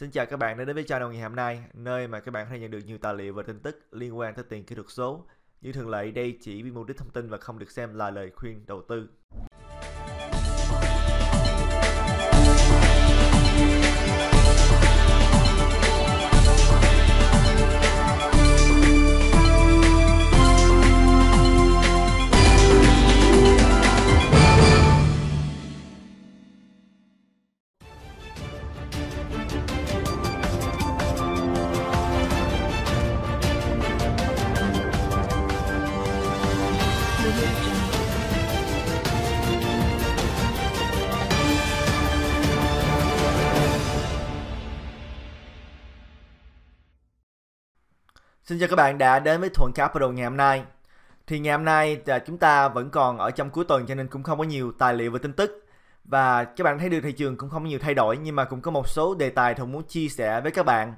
Xin chào các bạn đã đến với channel ngày hôm nay, nơi mà các bạn có thể nhận được nhiều tài liệu và tin tức liên quan tới tiền kỹ thuật số. Như thường lệ, đây chỉ vì mục đích thông tin và không được xem là lời khuyên đầu tư. Xin chào các bạn đã đến với Thuận Capital ngày hôm nay. Thì ngày hôm nay à, chúng ta vẫn còn ở trong cuối tuần cho nên cũng không có nhiều tài liệu và tin tức. Và các bạn thấy được thị trường cũng không có nhiều thay đổi nhưng mà cũng có một số đề tài Thuận muốn chia sẻ với các bạn.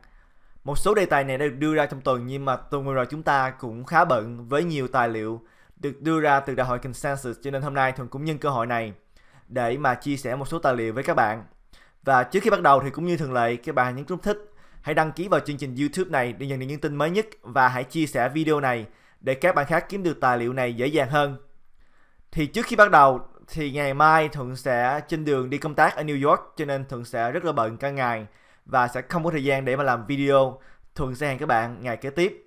Một số đề tài này đã được đưa ra trong tuần nhưng mà tuần vừa rồi chúng ta cũng khá bận với nhiều tài liệu được đưa ra từ đại hội Consensus cho nên hôm nay Thuận cũng nhân cơ hội này để mà chia sẻ một số tài liệu với các bạn. Và trước khi bắt đầu thì cũng như thường lệ các bạn nhấn nút thích, hãy đăng ký vào chương trình YouTube này để nhận được những tin mới nhất và hãy chia sẻ video này để các bạn khác kiếm được tài liệu này dễ dàng hơn. Thì trước khi bắt đầu thì ngày mai Thuận sẽ trên đường đi công tác ở New York cho nên Thuận sẽ rất là bận cả ngày và sẽ không có thời gian để mà làm video. Thuận sẽ hẹn các bạn ngày kế tiếp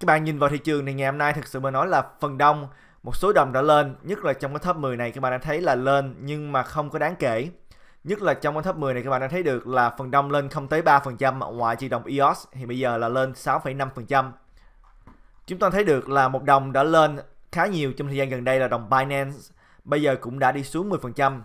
các bạn nhìn vào thị trường thì ngày hôm nay thực sự mà nói là phần đông một số đồng đã lên nhất là trong cái top 10 này các bạn đã thấy là lên nhưng mà không có đáng kể nhất là trong cái top 10 này các bạn đã thấy được là phần đông lên không tới 3% ngoại trừ đồng EOS thì bây giờ là lên 6,5% chúng ta thấy được là một đồng đã lên khá nhiều trong thời gian gần đây là đồng Binance bây giờ cũng đã đi xuống 10%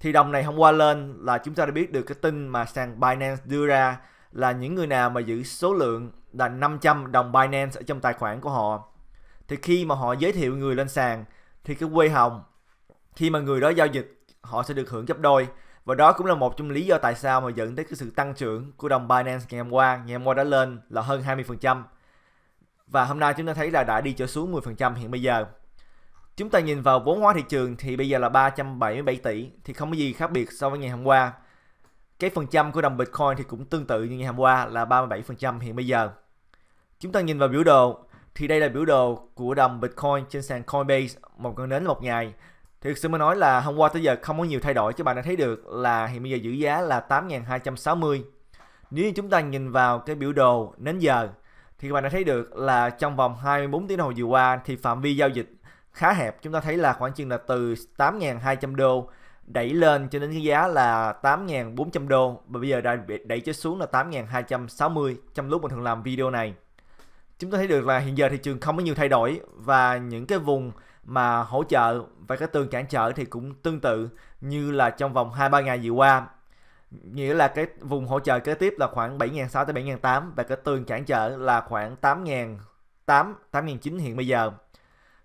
thì đồng này hôm qua lên là chúng ta đã biết được cái tin mà sàn Binance đưa ra là những người nào mà giữ số lượng là 500 đồng Binance ở trong tài khoản của họ thì khi mà họ giới thiệu người lên sàn thì cái quê hồng khi mà người đó giao dịch họ sẽ được hưởng gấp đôi và đó cũng là một trong lý do tại sao mà dẫn tới cái sự tăng trưởng của đồng Binance ngày hôm qua ngày hôm qua đã lên là hơn 20% và hôm nay chúng ta thấy là đã đi trở xuống 10% hiện bây giờ chúng ta nhìn vào vốn hóa thị trường thì bây giờ là 377 tỷ thì không có gì khác biệt so với ngày hôm qua cái phần trăm của đồng Bitcoin thì cũng tương tự như ngày hôm qua là 37% hiện bây giờ. Chúng ta nhìn vào biểu đồ thì đây là biểu đồ của đồng Bitcoin trên sàn Coinbase một con nến một ngày. thực sự mới nói là hôm qua tới giờ không có nhiều thay đổi cho bạn đã thấy được là hiện bây giờ giữ giá là 8.260. Nếu như chúng ta nhìn vào cái biểu đồ nến giờ thì các bạn đã thấy được là trong vòng 24 tiếng đồng hồ vừa qua thì phạm vi giao dịch khá hẹp. Chúng ta thấy là khoảng chừng là từ 8.200 đô đẩy lên cho đến cái giá là 8.400 đô và bây giờ đã đẩy cho xuống là 8.260 trong lúc mình thường làm video này. Chúng ta thấy được là hiện giờ thị trường không có nhiều thay đổi và những cái vùng mà hỗ trợ và cái tường cản trở thì cũng tương tự như là trong vòng 2-3 ngày vừa qua. Nghĩa là cái vùng hỗ trợ kế tiếp là khoảng 7.600 tới 7.800 và cái tường cản trở là khoảng 8.800 8.900 hiện bây giờ.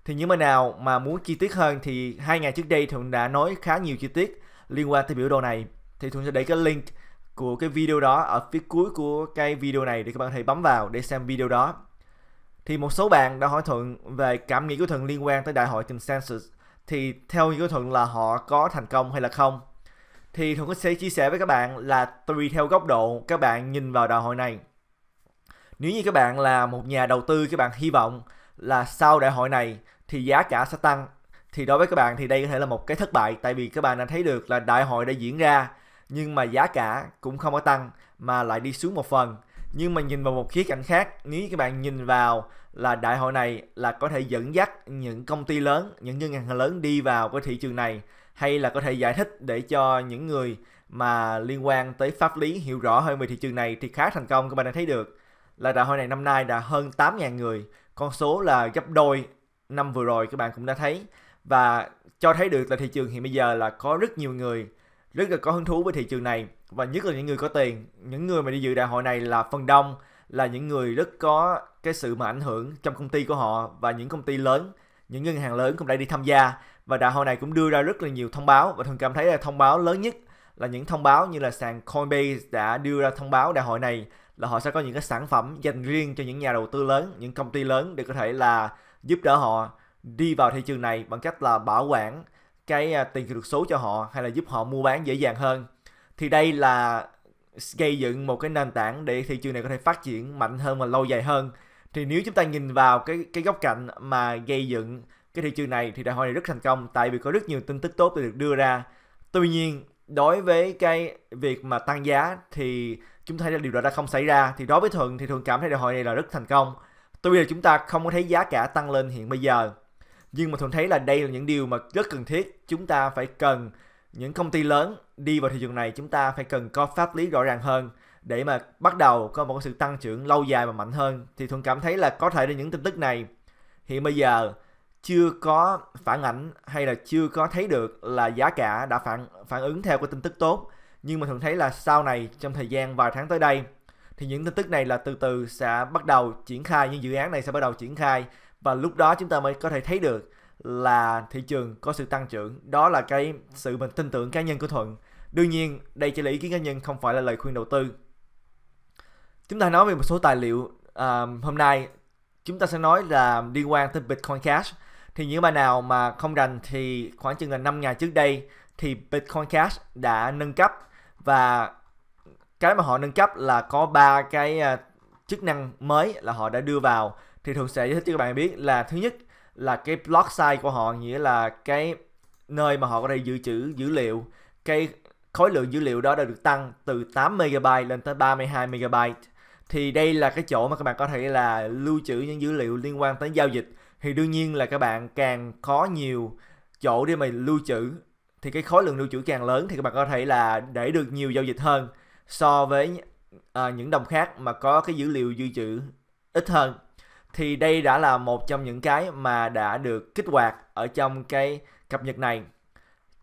Thì những mà nào mà muốn chi tiết hơn thì hai ngày trước đây Thuận đã nói khá nhiều chi tiết liên quan tới biểu đồ này. Thì Thuận sẽ để cái link của cái video đó ở phía cuối của cái video này để các bạn có thể bấm vào để xem video đó. Thì một số bạn đã hỏi Thuận về cảm nghĩ của Thuận liên quan tới đại hội Consensus thì theo như của Thuận là họ có thành công hay là không. Thì Thuận sẽ chia sẻ với các bạn là tùy theo góc độ các bạn nhìn vào đại hội này. Nếu như các bạn là một nhà đầu tư các bạn hy vọng là sau đại hội này thì giá cả sẽ tăng thì đối với các bạn thì đây có thể là một cái thất bại tại vì các bạn đã thấy được là đại hội đã diễn ra nhưng mà giá cả cũng không có tăng mà lại đi xuống một phần nhưng mà nhìn vào một khía cạnh khác nếu các bạn nhìn vào là đại hội này là có thể dẫn dắt những công ty lớn những ngân hàng lớn đi vào cái thị trường này hay là có thể giải thích để cho những người mà liên quan tới pháp lý hiểu rõ hơn về thị trường này thì khá thành công các bạn đã thấy được là đại hội này năm nay đã hơn 8.000 người con số là gấp đôi năm vừa rồi các bạn cũng đã thấy và cho thấy được là thị trường hiện bây giờ là có rất nhiều người rất là có hứng thú với thị trường này và nhất là những người có tiền những người mà đi dự đại hội này là phần đông là những người rất có cái sự mà ảnh hưởng trong công ty của họ và những công ty lớn những ngân hàng lớn cũng đã đi tham gia và đại hội này cũng đưa ra rất là nhiều thông báo và thường cảm thấy là thông báo lớn nhất là những thông báo như là sàn Coinbase đã đưa ra thông báo đại hội này là họ sẽ có những cái sản phẩm dành riêng cho những nhà đầu tư lớn, những công ty lớn để có thể là giúp đỡ họ đi vào thị trường này bằng cách là bảo quản cái à, tiền kỹ thuật số cho họ hay là giúp họ mua bán dễ dàng hơn thì đây là gây dựng một cái nền tảng để thị trường này có thể phát triển mạnh hơn và lâu dài hơn thì nếu chúng ta nhìn vào cái cái góc cạnh mà gây dựng cái thị trường này thì đại hội này rất thành công tại vì có rất nhiều tin tức tốt được đưa ra tuy nhiên đối với cái việc mà tăng giá thì chúng ta thấy là điều đó đã không xảy ra thì đối với thuận thì thuận cảm thấy đại hội này là rất thành công Tuy nhiên là chúng ta không có thấy giá cả tăng lên hiện bây giờ, nhưng mà Thuận thấy là đây là những điều mà rất cần thiết. Chúng ta phải cần những công ty lớn đi vào thị trường này chúng ta phải cần có pháp lý rõ ràng hơn để mà bắt đầu có một sự tăng trưởng lâu dài và mạnh hơn thì thuận cảm thấy là có thể là những tin tức này hiện bây giờ chưa có phản ảnh hay là chưa có thấy được là giá cả đã phản phản ứng theo cái tin tức tốt nhưng mà thuận thấy là sau này trong thời gian vài tháng tới đây thì những tin tức này là từ từ sẽ bắt đầu triển khai những dự án này sẽ bắt đầu triển khai và lúc đó chúng ta mới có thể thấy được là thị trường có sự tăng trưởng đó là cái sự mình tin tưởng cá nhân của thuận đương nhiên đây chỉ là ý kiến cá nhân không phải là lời khuyên đầu tư chúng ta nói về một số tài liệu uh, hôm nay chúng ta sẽ nói là liên quan tới bitcoin cash thì những bạn nào mà không rành thì khoảng chừng là 5 ngày trước đây thì bitcoin cash đã nâng cấp và cái mà họ nâng cấp là có ba cái à, chức năng mới là họ đã đưa vào thì thường sẽ giải thích cho các bạn biết là thứ nhất là cái block size của họ nghĩa là cái nơi mà họ có thể dự trữ dữ liệu cái khối lượng dữ liệu đó đã được tăng từ 8 MB lên tới 32 MB thì đây là cái chỗ mà các bạn có thể là lưu trữ những dữ liệu liên quan tới giao dịch thì đương nhiên là các bạn càng có nhiều chỗ để mà lưu trữ thì cái khối lượng lưu trữ càng lớn thì các bạn có thể là để được nhiều giao dịch hơn so với à, những đồng khác mà có cái dữ liệu dự trữ ít hơn thì đây đã là một trong những cái mà đã được kích hoạt ở trong cái cập nhật này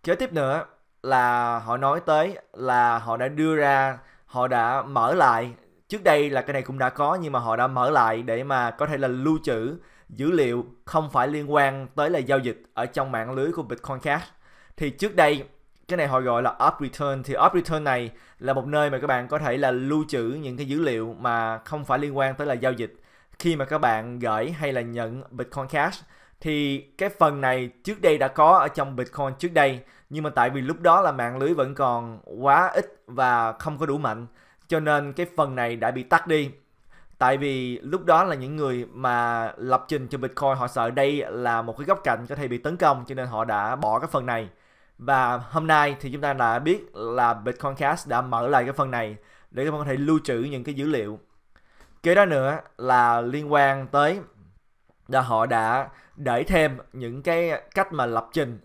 kế tiếp nữa là họ nói tới là họ đã đưa ra họ đã mở lại trước đây là cái này cũng đã có nhưng mà họ đã mở lại để mà có thể là lưu trữ dữ liệu không phải liên quan tới là giao dịch ở trong mạng lưới của Bitcoin Cash thì trước đây cái này họ gọi là up return thì up return này là một nơi mà các bạn có thể là lưu trữ những cái dữ liệu mà không phải liên quan tới là giao dịch khi mà các bạn gửi hay là nhận Bitcoin Cash thì cái phần này trước đây đã có ở trong Bitcoin trước đây nhưng mà tại vì lúc đó là mạng lưới vẫn còn quá ít và không có đủ mạnh cho nên cái phần này đã bị tắt đi tại vì lúc đó là những người mà lập trình cho Bitcoin họ sợ đây là một cái góc cạnh có thể bị tấn công cho nên họ đã bỏ cái phần này và hôm nay thì chúng ta đã biết là Bitcoincast đã mở lại cái phần này để các bạn có thể lưu trữ những cái dữ liệu kế đó nữa là liên quan tới là họ đã để thêm những cái cách mà lập trình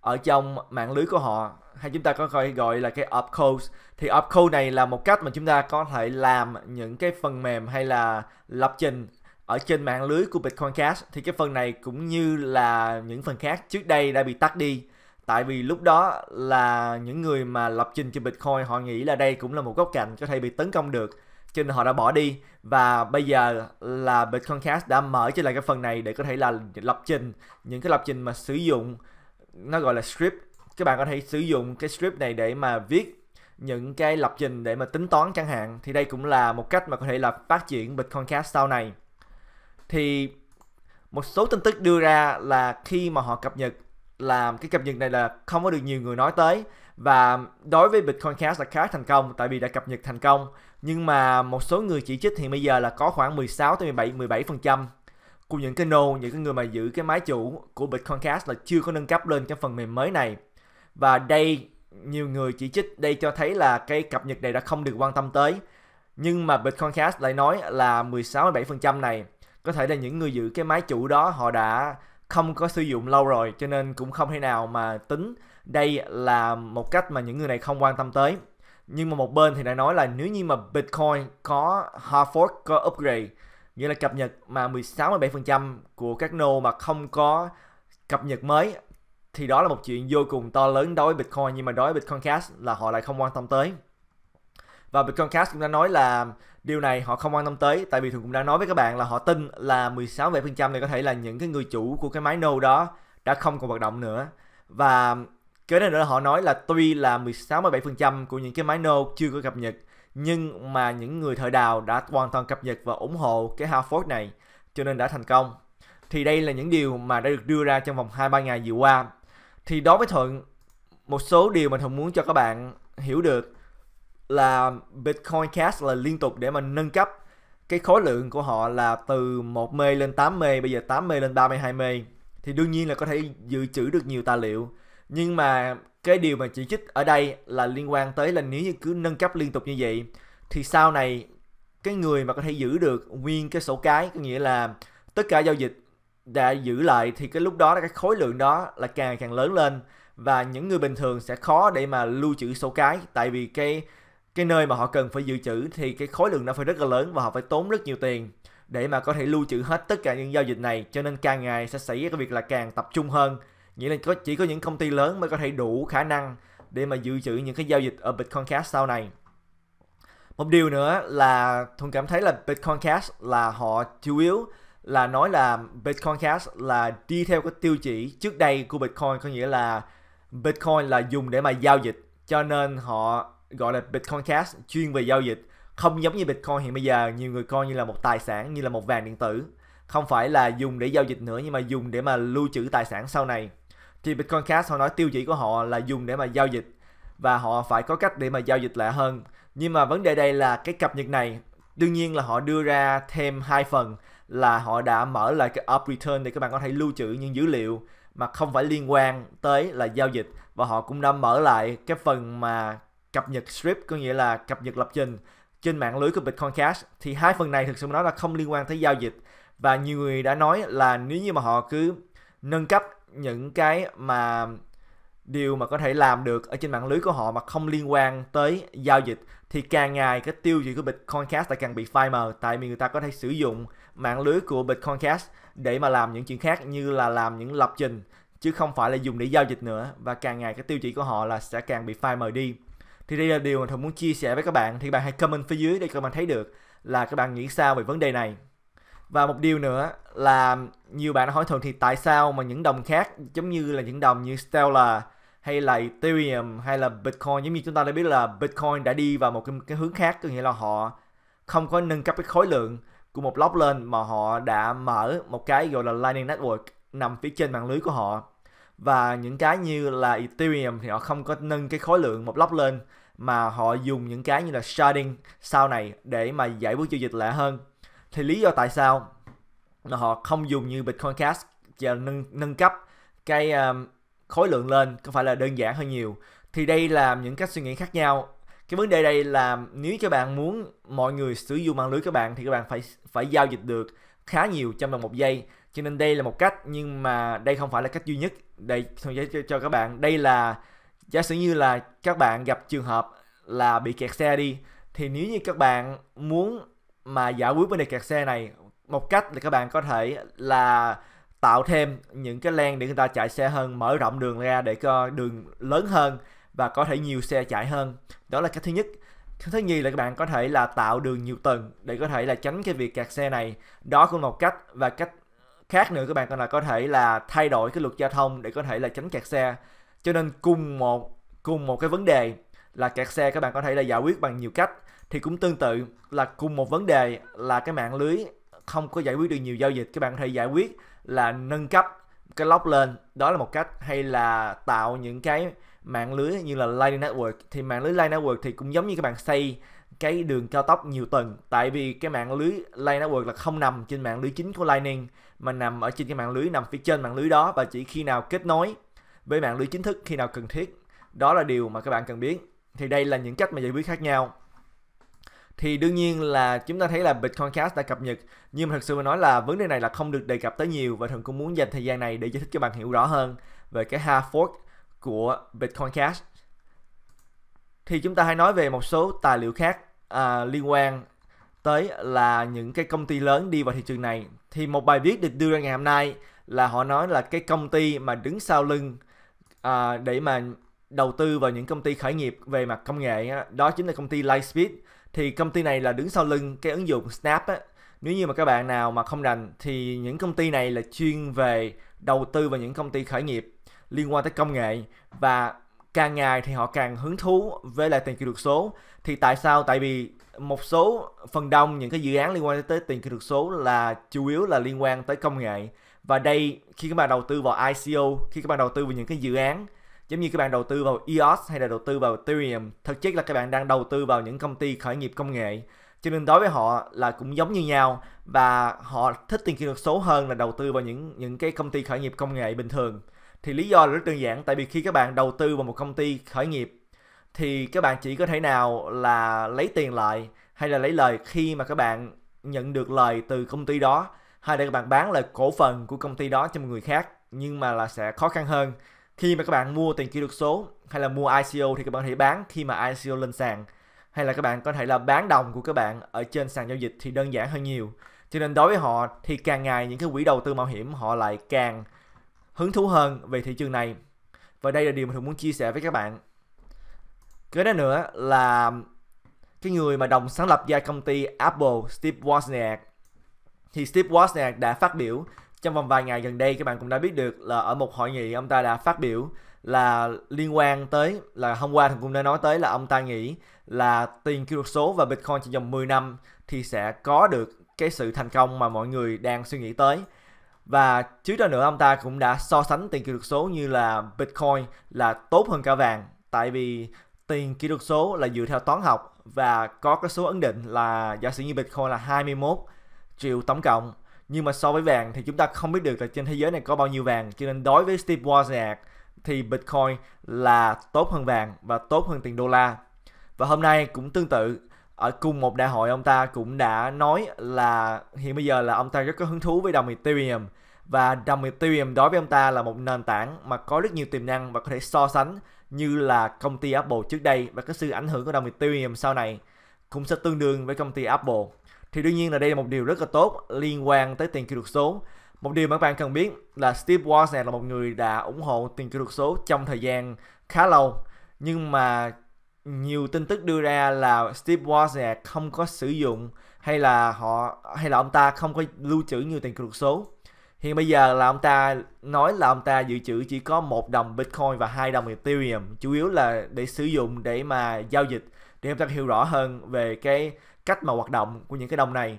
ở trong mạng lưới của họ hay chúng ta có gọi gọi là cái opcode thì opcode này là một cách mà chúng ta có thể làm những cái phần mềm hay là lập trình ở trên mạng lưới của Bitcoin Cash thì cái phần này cũng như là những phần khác trước đây đã bị tắt đi tại vì lúc đó là những người mà lập trình trên Bitcoin họ nghĩ là đây cũng là một góc cạnh có thể bị tấn công được cho nên họ đã bỏ đi và bây giờ là Bitcoin Cash đã mở trở lại cái phần này để có thể là lập trình những cái lập trình mà sử dụng nó gọi là script các bạn có thể sử dụng cái script này để mà viết những cái lập trình để mà tính toán chẳng hạn thì đây cũng là một cách mà có thể là phát triển Bitcoin Cash sau này thì một số tin tức đưa ra là khi mà họ cập nhật là cái cập nhật này là không có được nhiều người nói tới và đối với Bitcoin Cash là khá thành công tại vì đã cập nhật thành công nhưng mà một số người chỉ trích thì bây giờ là có khoảng 16 tới 17 17% của những cái nô những cái người mà giữ cái máy chủ của Bitcoin Cash là chưa có nâng cấp lên cái phần mềm mới này và đây nhiều người chỉ trích đây cho thấy là cái cập nhật này đã không được quan tâm tới nhưng mà Bitcoin Cash lại nói là 16 17% này có thể là những người giữ cái máy chủ đó họ đã không có sử dụng lâu rồi cho nên cũng không thể nào mà tính đây là một cách mà những người này không quan tâm tới nhưng mà một bên thì đã nói là nếu như mà Bitcoin có hard fork có upgrade nghĩa là cập nhật mà 16 17% của các nô mà không có cập nhật mới thì đó là một chuyện vô cùng to lớn đối với Bitcoin nhưng mà đối với Bitcoin Cash là họ lại không quan tâm tới và Bitcoin Cash cũng đã nói là điều này họ không quan tâm tới tại vì thường cũng đã nói với các bạn là họ tin là 16,7% này có thể là những cái người chủ của cái máy nô đó đã không còn hoạt động nữa và kế này nữa là họ nói là tuy là 16-17% của những cái máy nô chưa có cập nhật nhưng mà những người thợ đào đã hoàn toàn cập nhật và ủng hộ cái Harford này cho nên đã thành công. Thì đây là những điều mà đã được đưa ra trong vòng 2-3 ngày vừa qua. Thì đối với Thuận, một số điều mà Thuận muốn cho các bạn hiểu được là Bitcoin Cash là liên tục để mà nâng cấp cái khối lượng của họ là từ 1 mê lên 8 mê, bây giờ 8 mê lên 32 mê thì đương nhiên là có thể dự trữ được nhiều tài liệu. Nhưng mà cái điều mà chỉ trích ở đây là liên quan tới là nếu như cứ nâng cấp liên tục như vậy thì sau này cái người mà có thể giữ được nguyên cái sổ cái có nghĩa là tất cả giao dịch đã giữ lại thì cái lúc đó là cái khối lượng đó là càng càng lớn lên và những người bình thường sẽ khó để mà lưu trữ sổ cái tại vì cái cái nơi mà họ cần phải dự trữ thì cái khối lượng nó phải rất là lớn và họ phải tốn rất nhiều tiền để mà có thể lưu trữ hết tất cả những giao dịch này cho nên càng ngày sẽ xảy ra cái việc là càng tập trung hơn nghĩa là có chỉ có những công ty lớn mới có thể đủ khả năng để mà dự trữ những cái giao dịch ở Bitcoin Cash sau này một điều nữa là thuần cảm thấy là Bitcoin Cash là họ chủ yếu là nói là Bitcoin Cash là đi theo cái tiêu chỉ trước đây của Bitcoin có nghĩa là Bitcoin là dùng để mà giao dịch cho nên họ gọi là Bitcoin Cash chuyên về giao dịch không giống như Bitcoin hiện bây giờ nhiều người coi như là một tài sản như là một vàng điện tử không phải là dùng để giao dịch nữa nhưng mà dùng để mà lưu trữ tài sản sau này thì Bitcoin Cash họ nói tiêu chí của họ là dùng để mà giao dịch và họ phải có cách để mà giao dịch lạ hơn nhưng mà vấn đề đây là cái cập nhật này đương nhiên là họ đưa ra thêm hai phần là họ đã mở lại cái up return để các bạn có thể lưu trữ những dữ liệu mà không phải liên quan tới là giao dịch và họ cũng đã mở lại cái phần mà cập nhật script có nghĩa là cập nhật lập trình trên mạng lưới của Bitcoin Cash thì hai phần này thực sự nói là không liên quan tới giao dịch và nhiều người đã nói là nếu như mà họ cứ nâng cấp những cái mà điều mà có thể làm được ở trên mạng lưới của họ mà không liên quan tới giao dịch thì càng ngày cái tiêu chuẩn của Bitcoin Cash lại càng bị phai mờ tại vì người ta có thể sử dụng mạng lưới của Bitcoin Cash để mà làm những chuyện khác như là làm những lập trình chứ không phải là dùng để giao dịch nữa và càng ngày cái tiêu chí của họ là sẽ càng bị phai mờ đi thì đây là điều mà Thuận muốn chia sẻ với các bạn thì các bạn hãy comment phía dưới để các bạn thấy được là các bạn nghĩ sao về vấn đề này và một điều nữa là nhiều bạn hỏi Thuận thì tại sao mà những đồng khác giống như là những đồng như Stellar hay là Ethereum hay là Bitcoin giống như chúng ta đã biết là Bitcoin đã đi vào một cái, cái hướng khác có nghĩa là họ không có nâng cấp cái khối lượng của một block lên mà họ đã mở một cái gọi là Lightning Network nằm phía trên mạng lưới của họ và những cái như là Ethereum thì họ không có nâng cái khối lượng một block lên mà họ dùng những cái như là sharding sau này để mà giải quyết giao dịch lạ hơn thì lý do tại sao là họ không dùng như Bitcoin Cash và nâng nâng cấp cái um, khối lượng lên có phải là đơn giản hơn nhiều thì đây là những cách suy nghĩ khác nhau cái vấn đề đây là nếu các bạn muốn mọi người sử dụng mạng lưới các bạn thì các bạn phải phải giao dịch được khá nhiều trong vòng một giây cho nên đây là một cách nhưng mà đây không phải là cách duy nhất đây thông giải cho, cho các bạn đây là giả sử như là các bạn gặp trường hợp là bị kẹt xe đi thì nếu như các bạn muốn mà giải quyết vấn đề kẹt xe này một cách là các bạn có thể là tạo thêm những cái len để người ta chạy xe hơn mở rộng đường ra để cho đường lớn hơn và có thể nhiều xe chạy hơn đó là cách thứ nhất cái thứ nhì là các bạn có thể là tạo đường nhiều tầng để có thể là tránh cái việc kẹt xe này đó cũng là một cách và cách khác nữa các bạn là có thể là thay đổi cái luật giao thông để có thể là tránh kẹt xe cho nên cùng một cùng một cái vấn đề là kẹt xe các bạn có thể là giải quyết bằng nhiều cách thì cũng tương tự là cùng một vấn đề là cái mạng lưới không có giải quyết được nhiều giao dịch các bạn có thể giải quyết là nâng cấp cái lóc lên đó là một cách hay là tạo những cái mạng lưới như là Lightning Network thì mạng lưới Lightning Network thì cũng giống như các bạn xây cái đường cao tốc nhiều tầng tại vì cái mạng lưới Line Network là không nằm trên mạng lưới chính của Lightning mà nằm ở trên cái mạng lưới nằm phía trên mạng lưới đó và chỉ khi nào kết nối với mạng lưới chính thức khi nào cần thiết đó là điều mà các bạn cần biết thì đây là những cách mà giải quyết khác nhau thì đương nhiên là chúng ta thấy là Bitcoin Cash đã cập nhật nhưng mà thật sự mà nói là vấn đề này là không được đề cập tới nhiều và thần cũng muốn dành thời gian này để giải thích cho bạn hiểu rõ hơn về cái hard fork của Bitcoin Cash thì chúng ta hãy nói về một số tài liệu khác à, liên quan tới là những cái công ty lớn đi vào thị trường này thì một bài viết được đưa ra ngày hôm nay là họ nói là cái công ty mà đứng sau lưng à, để mà đầu tư vào những công ty khởi nghiệp về mặt công nghệ đó chính là công ty Lightspeed thì công ty này là đứng sau lưng cái ứng dụng Snap á. nếu như mà các bạn nào mà không rành thì những công ty này là chuyên về đầu tư vào những công ty khởi nghiệp liên quan tới công nghệ và càng ngày thì họ càng hứng thú với lại tiền kỹ thuật số thì tại sao tại vì một số phần đông những cái dự án liên quan tới tiền kỹ thuật số là chủ yếu là liên quan tới công nghệ và đây khi các bạn đầu tư vào ICO khi các bạn đầu tư vào những cái dự án giống như các bạn đầu tư vào EOS hay là đầu tư vào Ethereum thực chất là các bạn đang đầu tư vào những công ty khởi nghiệp công nghệ cho nên đối với họ là cũng giống như nhau và họ thích tiền kỹ thuật số hơn là đầu tư vào những những cái công ty khởi nghiệp công nghệ bình thường thì lý do là rất đơn giản tại vì khi các bạn đầu tư vào một công ty khởi nghiệp thì các bạn chỉ có thể nào là lấy tiền lại hay là lấy lời khi mà các bạn nhận được lời từ công ty đó hay là các bạn bán lại cổ phần của công ty đó cho một người khác nhưng mà là sẽ khó khăn hơn khi mà các bạn mua tiền kỹ thuật số hay là mua ICO thì các bạn có thể bán khi mà ICO lên sàn hay là các bạn có thể là bán đồng của các bạn ở trên sàn giao dịch thì đơn giản hơn nhiều cho nên đối với họ thì càng ngày những cái quỹ đầu tư mạo hiểm họ lại càng hứng thú hơn về thị trường này. Và đây là điều mà Thuận muốn chia sẻ với các bạn. Cái đó nữa là cái người mà đồng sáng lập ra công ty Apple, Steve Wozniak. Thì Steve Wozniak đã phát biểu trong vòng vài ngày gần đây các bạn cũng đã biết được là ở một hội nghị ông ta đã phát biểu là liên quan tới là hôm qua thằng cũng đã nói tới là ông ta nghĩ là tiền kỹ thuật số và Bitcoin trong vòng 10 năm thì sẽ có được cái sự thành công mà mọi người đang suy nghĩ tới và trước đó nữa ông ta cũng đã so sánh tiền kỹ thuật số như là Bitcoin là tốt hơn cả vàng tại vì tiền kỹ thuật số là dựa theo toán học và có cái số ấn định là giả sử như Bitcoin là 21 triệu tổng cộng nhưng mà so với vàng thì chúng ta không biết được là trên thế giới này có bao nhiêu vàng cho nên đối với Steve Wozniak thì Bitcoin là tốt hơn vàng và tốt hơn tiền đô la và hôm nay cũng tương tự ở cùng một đại hội ông ta cũng đã nói là hiện bây giờ là ông ta rất có hứng thú với đồng Ethereum và đồng Ethereum đối với ông ta là một nền tảng mà có rất nhiều tiềm năng và có thể so sánh như là công ty Apple trước đây và cái sự ảnh hưởng của đồng Ethereum sau này cũng sẽ tương đương với công ty Apple. Thì đương nhiên là đây là một điều rất là tốt liên quan tới tiền kỹ thuật số. Một điều mà các bạn cần biết là Steve Wozniak là một người đã ủng hộ tiền kỹ thuật số trong thời gian khá lâu. Nhưng mà nhiều tin tức đưa ra là Steve Wozniak không có sử dụng hay là họ hay là ông ta không có lưu trữ nhiều tiền kỹ thuật số Hiện bây giờ là ông ta nói là ông ta dự trữ chỉ có một đồng Bitcoin và hai đồng Ethereum, chủ yếu là để sử dụng để mà giao dịch để ông ta hiểu rõ hơn về cái cách mà hoạt động của những cái đồng này.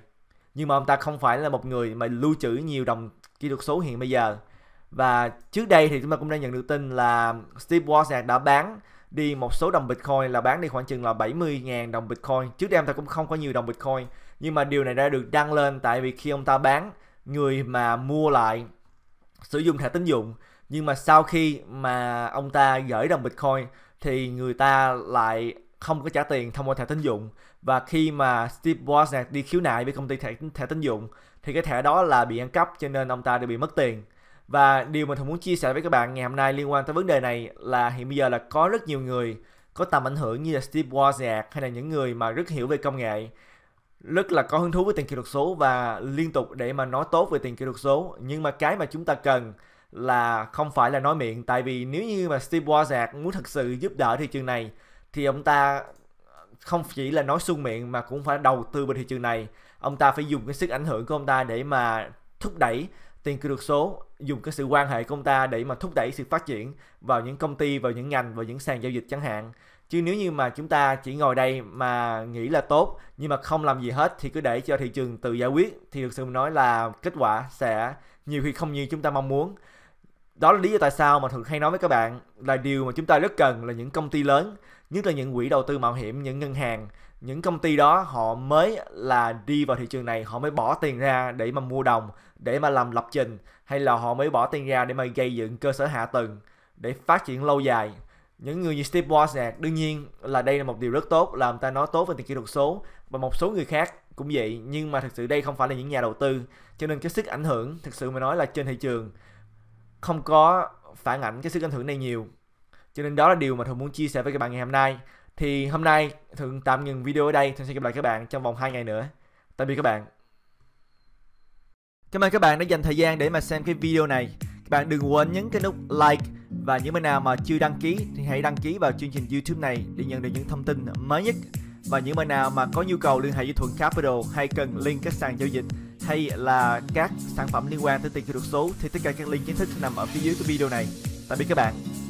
Nhưng mà ông ta không phải là một người mà lưu trữ nhiều đồng kỹ thuật số hiện bây giờ. Và trước đây thì chúng ta cũng đã nhận được tin là Steve Wozniak đã bán đi một số đồng Bitcoin là bán đi khoảng chừng là 70.000 đồng Bitcoin. Trước đây ông ta cũng không có nhiều đồng Bitcoin. Nhưng mà điều này đã được đăng lên tại vì khi ông ta bán người mà mua lại sử dụng thẻ tín dụng nhưng mà sau khi mà ông ta gửi đồng bitcoin thì người ta lại không có trả tiền thông qua thẻ tín dụng và khi mà Steve Wozniak đi khiếu nại với công ty thẻ, thẻ tín dụng thì cái thẻ đó là bị ăn cắp cho nên ông ta đã bị mất tiền và điều mà thường muốn chia sẻ với các bạn ngày hôm nay liên quan tới vấn đề này là hiện bây giờ là có rất nhiều người có tầm ảnh hưởng như là Steve Wozniak hay là những người mà rất hiểu về công nghệ rất là có hứng thú với tiền kỹ thuật số và liên tục để mà nói tốt về tiền kỹ thuật số nhưng mà cái mà chúng ta cần là không phải là nói miệng tại vì nếu như mà Steve Wozniak muốn thật sự giúp đỡ thị trường này thì ông ta không chỉ là nói suông miệng mà cũng phải đầu tư vào thị trường này ông ta phải dùng cái sức ảnh hưởng của ông ta để mà thúc đẩy tiền kỹ thuật số dùng cái sự quan hệ của ông ta để mà thúc đẩy sự phát triển vào những công ty vào những ngành vào những sàn giao dịch chẳng hạn chứ nếu như mà chúng ta chỉ ngồi đây mà nghĩ là tốt nhưng mà không làm gì hết thì cứ để cho thị trường tự giải quyết thì thực sự mình nói là kết quả sẽ nhiều khi không như chúng ta mong muốn đó là lý do tại sao mà thường hay nói với các bạn là điều mà chúng ta rất cần là những công ty lớn nhất là những quỹ đầu tư mạo hiểm những ngân hàng những công ty đó họ mới là đi vào thị trường này họ mới bỏ tiền ra để mà mua đồng để mà làm lập trình hay là họ mới bỏ tiền ra để mà gây dựng cơ sở hạ tầng để phát triển lâu dài những người như Steve Walsh nè đương nhiên là đây là một điều rất tốt làm ta nói tốt về tiền kỹ thuật số và một số người khác cũng vậy nhưng mà thực sự đây không phải là những nhà đầu tư cho nên cái sức ảnh hưởng thực sự mà nói là trên thị trường không có phản ảnh cái sức ảnh hưởng này nhiều cho nên đó là điều mà thường muốn chia sẻ với các bạn ngày hôm nay thì hôm nay thường tạm ngừng video ở đây thường sẽ gặp lại các bạn trong vòng 2 ngày nữa tạm biệt các bạn cảm ơn các bạn đã dành thời gian để mà xem cái video này các bạn đừng quên nhấn cái nút like và những bạn nào mà chưa đăng ký thì hãy đăng ký vào chương trình YouTube này để nhận được những thông tin mới nhất. Và những bạn nào mà có nhu cầu liên hệ với Thuận Capital hay cần link các sàn giao dịch hay là các sản phẩm liên quan tới tiền kỹ thuật số thì tất cả các link chính thức nằm ở phía dưới cái video này. Tạm biệt các bạn.